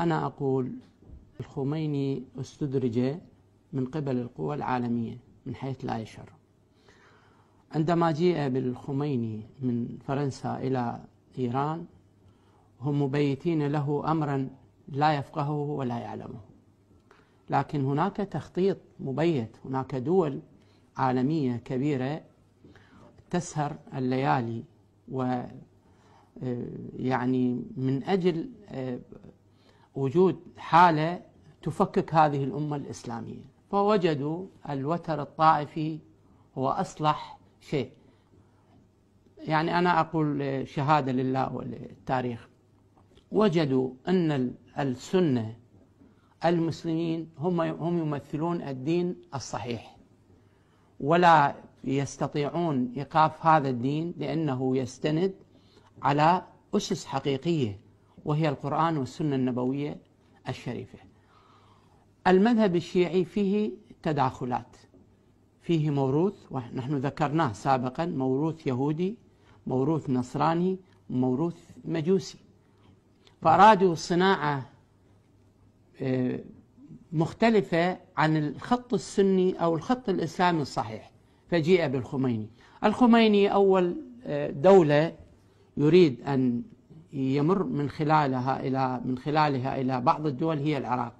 أنا أقول الخميني استدرج من قبل القوى العالمية من حيث لا يشعر عندما جيء بالخميني من فرنسا إلى إيران هم مبيتين له أمرا لا يفقهه ولا يعلمه لكن هناك تخطيط مبيت هناك دول عالمية كبيرة تسهر الليالي و آه، يعني من أجل آه، وجود حالة تفكك هذه الأمة الإسلامية فوجدوا الوتر الطائفي هو أصلح شيء يعني أنا أقول شهادة لله وللتاريخ وجدوا أن السنة المسلمين هم هم يمثلون الدين الصحيح ولا يستطيعون إيقاف هذا الدين لأنه يستند على أسس حقيقية وهي القرآن والسنة النبوية الشريفة المذهب الشيعي فيه تداخلات فيه موروث ونحن ذكرناه سابقا موروث يهودي موروث نصراني موروث مجوسي فأرادوا صناعة آه، مختلفة عن الخط السني أو الخط الإسلامي الصحيح فجيء بالخميني الخميني أول آه، دولة يريد أن يمر من خلالها إلى من خلالها إلى بعض الدول هي العراق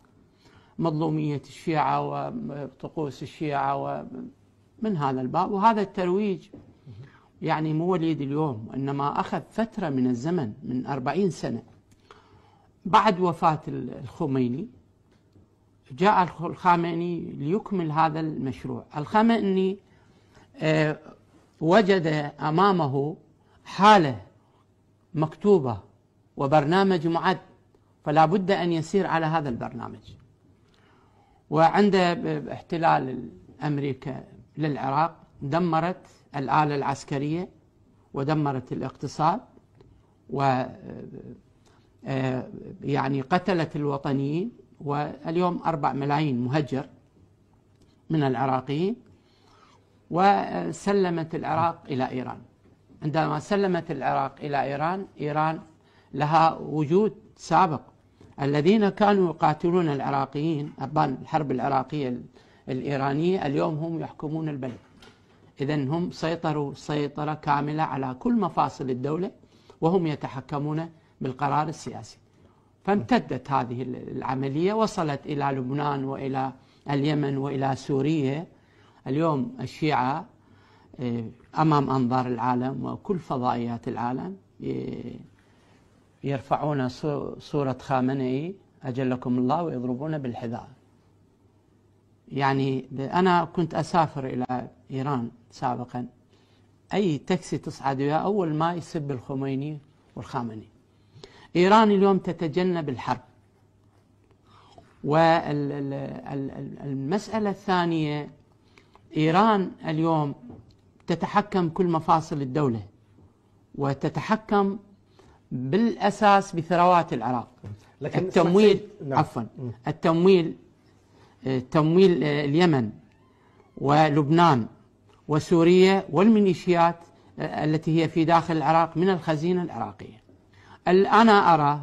مظلومية الشيعة وطقوس الشيعة ومن هذا الباب وهذا الترويج يعني مو وليد اليوم إنما أخذ فترة من الزمن من أربعين سنة بعد وفاة الخميني جاء الخامني ليكمل هذا المشروع الخامني آه، وجد أمامه حالة مكتوبة وبرنامج معد فلا بد أن يسير على هذا البرنامج وعند احتلال أمريكا للعراق دمرت الآلة العسكرية ودمرت الاقتصاد و آه، يعني قتلت الوطنيين واليوم أربع ملايين مهجر من العراقيين وسلمت العراق إلى إيران عندما سلمت العراق إلى إيران إيران لها وجود سابق الذين كانوا يقاتلون العراقيين أبان الحرب العراقية الإيرانية اليوم هم يحكمون البلد إذا هم سيطروا سيطرة كاملة على كل مفاصل الدولة وهم يتحكمون بالقرار السياسي فامتدت هذه العملية وصلت إلى لبنان وإلى اليمن وإلى سوريا اليوم الشيعة إيه. أمام أنظار العالم وكل فضائيات العالم يرفعون صورة خامنئي أجلكم الله ويضربون بالحذاء يعني أنا كنت أسافر إلى إيران سابقا أي تاكسي تصعد وياه أول ما يسب الخميني والخامنئي إيران اليوم تتجنب الحرب والمسألة الثانية إيران اليوم تتحكم كل مفاصل الدولة وتتحكم بالأساس بثروات العراق لكن التمويل نعم. عفوا التمويل تمويل آه، اليمن ولبنان وسوريا والميليشيات آه، التي هي في داخل العراق من الخزينة العراقية أنا أرى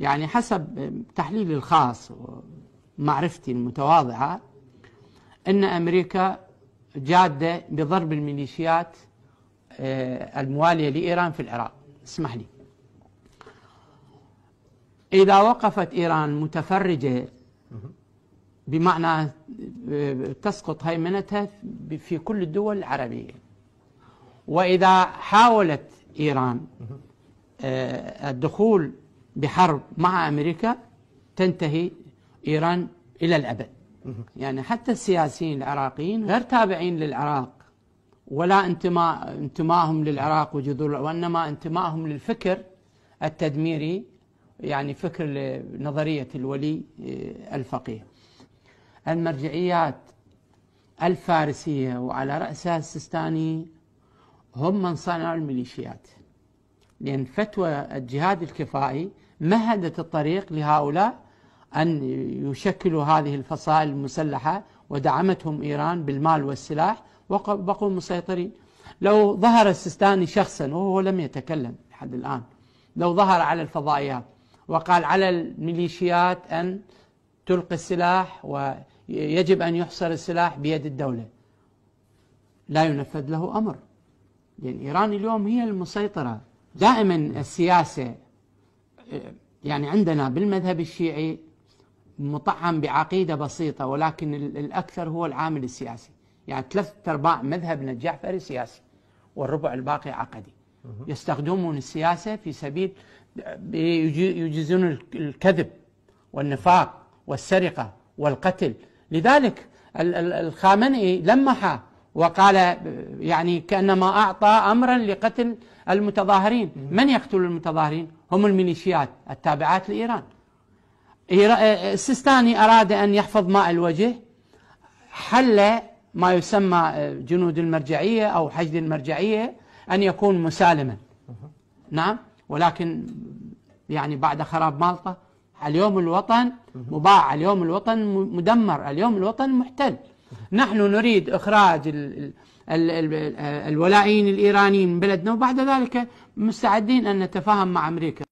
يعني حسب آه، تحليلي الخاص ومعرفتي المتواضعة أن أمريكا جادة بضرب الميليشيات آه، الموالية لإيران في العراق اسمح لي إذا وقفت إيران متفرجة بمعنى آه، تسقط هيمنتها في كل الدول العربية وإذا حاولت إيران آه، الدخول بحرب مع أمريكا تنتهي إيران إلى الأبد يعني حتى السياسيين العراقيين غير تابعين للعراق ولا انتماء انتمائهم للعراق وجذور وانما انتمائهم للفكر التدميري يعني فكر نظريه الولي آه، الفقيه. المرجعيات الفارسيه وعلى راسها السيستاني هم من صنعوا الميليشيات. لان فتوى الجهاد الكفائي مهدت الطريق لهؤلاء أن يشكلوا هذه الفصائل المسلحة ودعمتهم إيران بالمال والسلاح وبقوا مسيطرين لو ظهر السيستاني شخصا وهو لم يتكلم لحد الآن لو ظهر على الفضائيات وقال على الميليشيات أن تلقي السلاح ويجب أن يحصر السلاح بيد الدولة لا ينفذ له أمر لأن يعني إيران اليوم هي المسيطرة دائما السياسة يعني عندنا بالمذهب الشيعي مطعم بعقيدة بسيطة ولكن الأكثر هو العامل السياسي يعني ثلاثة أرباع مذهبنا الجعفري سياسي والربع الباقي عقدي يستخدمون السياسة في سبيل يجيزون الكذب والنفاق والسرقة والقتل لذلك الخامنئي لمح وقال يعني كأنما أعطى أمرا لقتل المتظاهرين من يقتل المتظاهرين؟ هم الميليشيات التابعات لإيران السيستاني أراد أن يحفظ ماء الوجه حل ما يسمى آه، جنود المرجعية أو حشد المرجعية أن يكون مسالما نعم ولكن يعني بعد خراب مالطة اليوم الوطن مباع اليوم الوطن مدمر اليوم الوطن محتل نحن نريد إخراج الـ الـ الـ الولائيين الإيرانيين من بلدنا وبعد ذلك مستعدين أن نتفاهم مع أمريكا